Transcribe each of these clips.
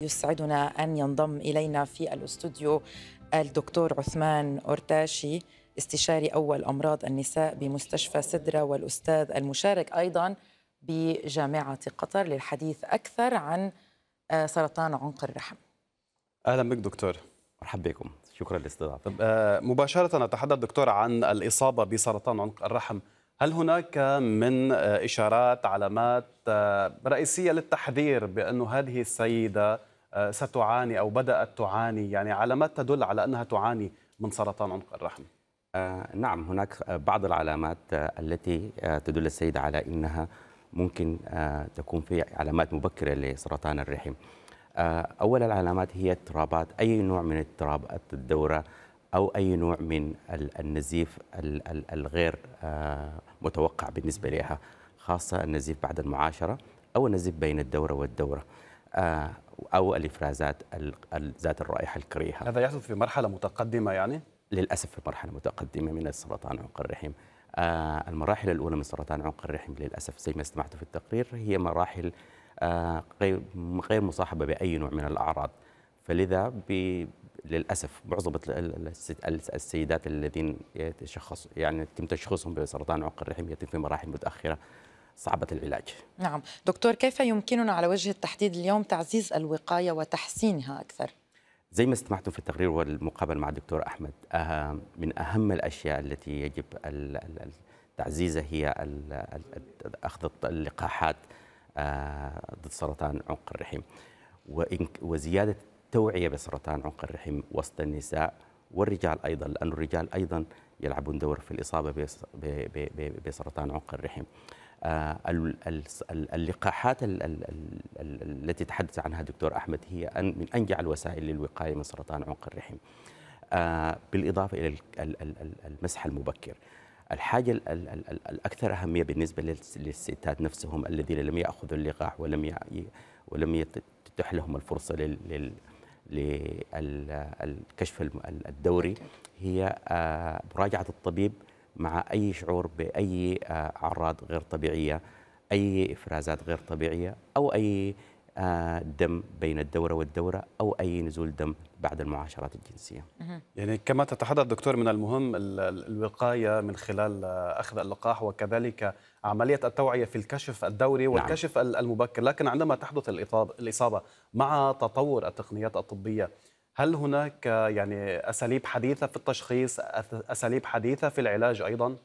يسعدنا أن ينضم إلينا في الأستوديو الدكتور عثمان أورتاشي استشاري أول أمراض النساء بمستشفى سدرة والأستاذ المشارك أيضا بجامعة قطر للحديث أكثر عن آه، سرطان عنق الرحم أهلا بك دكتور مرحبا بكم شكرا للاستضافة آه، مباشرة نتحدث دكتور عن الإصابة بسرطان عنق الرحم هل هناك من آه، إشارات علامات آه، رئيسية للتحذير بأن هذه السيدة آه، ستعاني أو بدأت تعاني يعني علامات تدل على أنها تعاني من سرطان عنق الرحم نعم هناك بعض العلامات التي تدل السيدة على أنها ممكن تكون في علامات مبكرة لسرطان الرحم أول العلامات هي اضطرابات أي نوع من اضطرابات الدورة أو أي نوع من النزيف الغير آه، متوقع بالنسبة لها خاصة النزيف بعد المعاشرة أو النزيف بين الدورة والدورة آه، أو الإفرازات ذات الرائحة الكريهة هذا يحدث في مرحلة متقدمة يعني؟ للأسف في مرحلة متقدمة من السرطان عنق الرحم آه، المراحل الأولى من سرطان عنق الرحم للأسف زي ما استمعت في التقرير هي مراحل غير مصاحبة بأي نوع من الأعراض فلذا للاسف معظم السيدات الذين يتشخص يعني يتم تشخيصهم بسرطان عنق الرحم يتم في مراحل متاخره صعبة العلاج نعم دكتور كيف يمكننا على وجه التحديد اليوم تعزيز الوقاية وتحسينها أكثر؟ زي ما استمعتم في التقرير والمقابله مع الدكتور أحمد أه، من أهم الأشياء التي يجب تعزيزها هي أخذ اللقاحات أه، ضد سرطان عنق الرحم وزيادة التوعية بسرطان عنق الرحم وسط النساء والرجال أيضا لأن الرجال أيضا يلعبون دور في الإصابة بسرطان عنق الرحم اللقاحات التي تحدث عنها دكتور أحمد هي من أنجع الوسائل للوقاية من سرطان عنق الرحم بالإضافة إلى المسح المبكر الحاجة الأكثر أهمية بالنسبة للستات نفسهم الذين لم يأخذوا اللقاح ولم ولم يتح لهم الفرصة لل للكشف الدوري هي آه، مراجعة الطبيب مع أي شعور بأي آه، أعراض غير طبيعية أي إفرازات غير طبيعية أو أي دم بين الدورة والدورة أو أي نزول دم بعد المعاشرات الجنسية يعني كما تتحدث دكتور من المهم الوقاية من خلال أخذ اللقاح وكذلك عملية التوعية في الكشف الدوري نعم. والكشف نعم. المبكر لكن عندما تحدث الإصابة مع تطور التقنيات الطبية هل هناك يعني أساليب حديثة في التشخيص أساليب حديثة في العلاج أيضا؟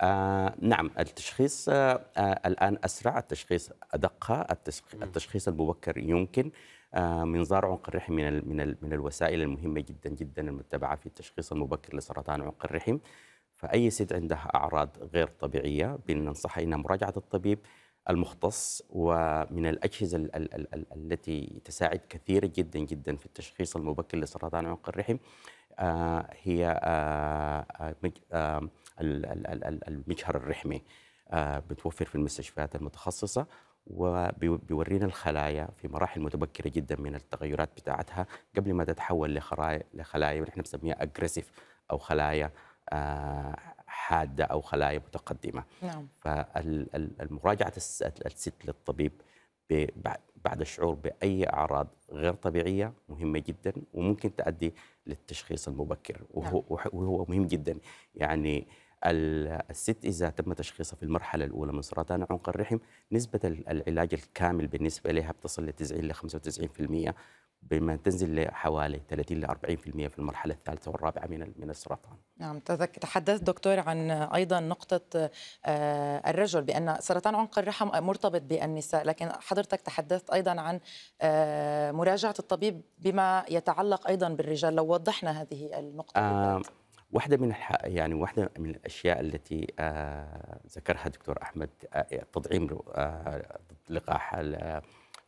آه نعم التشخيص آه،, آه الآن أسرع التشخيص أدق التشخيص المبكر يمكن آه منظار عنق الرحم من من, من الوسائل المهمة جدا جدا المتبعة في التشخيص المبكر لسرطان عنق الرحم فأي ست عندها أعراض غير طبيعية بننصحها إنها مراجعة الطبيب المختص ومن الأجهزة ال ال ال ال التي تساعد كثير جدا جدا في التشخيص المبكر لسرطان عنق الرحم آه هي آه آه, آه، المجهر الرحمي بتوفر آه، في المستشفيات المتخصصه وبيورينا الخلايا في مراحل متبكره جدا من التغيرات بتاعتها قبل ما تتحول لخلايا لخلايا نحن بنسميها اجريسيف او خلايا آه، حاده او خلايا متقدمه نعم فالمراجعه الست للطبيب بعد الشعور بأي أعراض غير طبيعية مهمة جدا وممكن تؤدي للتشخيص المبكر وهو, نعم. وهو مهم جدا يعني الست إذا تم تشخيصها في المرحلة الأولى من سرطان عنق الرحم نسبة العلاج الكامل بالنسبة لها بتصل ل 90 ل 95% بما تنزل لحوالي 30 ل 40% في المرحله الثالثه والرابعه من من السرطان. نعم تحدث دكتور عن ايضا نقطه آه، الرجل بان سرطان عنق الرحم مرتبط بالنساء لكن حضرتك تحدثت ايضا عن آه، مراجعه الطبيب بما يتعلق ايضا بالرجال لو وضحنا هذه النقطه. آه واحدة من يعني واحدة من الأشياء التي آه، ذكرها الدكتور أحمد آه، تضعيم آه، لقاح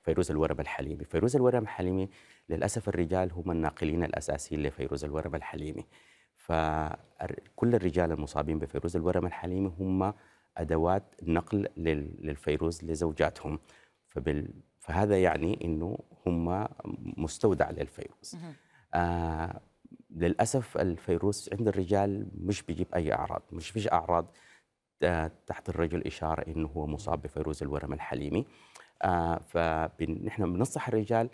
فيروس الورم الحليمي فيروس الورم الحليمي للأسف الرجال هم الناقلين الأساسيين لفيروس الورم الحليمي فكل الرجال المصابين بفيروس الورم الحليمي هم أدوات نقل للفيروس لزوجاتهم فبال فهذا يعني أنه هم مستودع للفيروس آه للاسف الفيروس عند الرجال مش بيجيب اي اعراض مش فيش اعراض تحت الرجل اشاره انه هو مصاب بفيروس الورم الحليمي آه، فنحن بننصح الرجال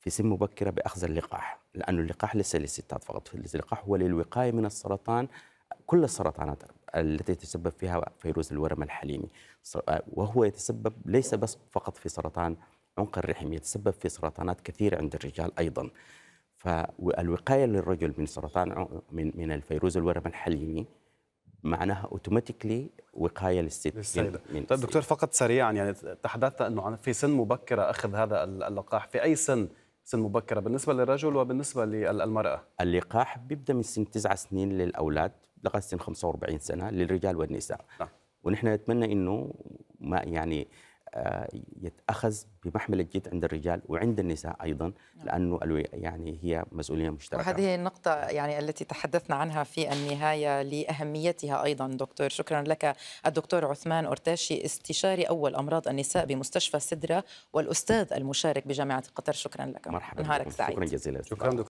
في سن مبكره باخذ اللقاح لانه اللقاح ليس للستات فقط اللقاح هو للوقايه من السرطان كل السرطانات التي تسبب فيها فيروس الورم الحليمي آه، وهو يتسبب ليس بس فقط في سرطان عنق الرحم يتسبب في سرطانات كثيره عند الرجال ايضا فالوقايه للرجل من سرطان من من الفيروز الورم الحليمي معناها اوتوماتيكلي وقايه للست للسيدة. من, من طيب دكتور فقط سريعا يعني تحدثت انه في سن مبكره اخذ هذا اللقاح في اي سن سن مبكره بالنسبه للرجل وبالنسبه للمراه اللقاح بيبدا من سن 9 سنين للاولاد لغايه سن 45 سنه للرجال والنساء نعم. ونحن نتمنى انه ما يعني آه، يتأخذ بمحمل الجد عند الرجال وعند النساء أيضا نعم. لأنه يعني هي مسؤولية مشتركة وهذه النقطة يعني التي تحدثنا عنها في النهاية لأهميتها أيضا دكتور شكرا لك الدكتور عثمان أرتاشي استشاري أول أمراض النساء بمستشفى سدرة والأستاذ المشارك بجامعة قطر شكرا لك مرحبا نهارك سعيد شكرا جزيلا شكرا دكتور.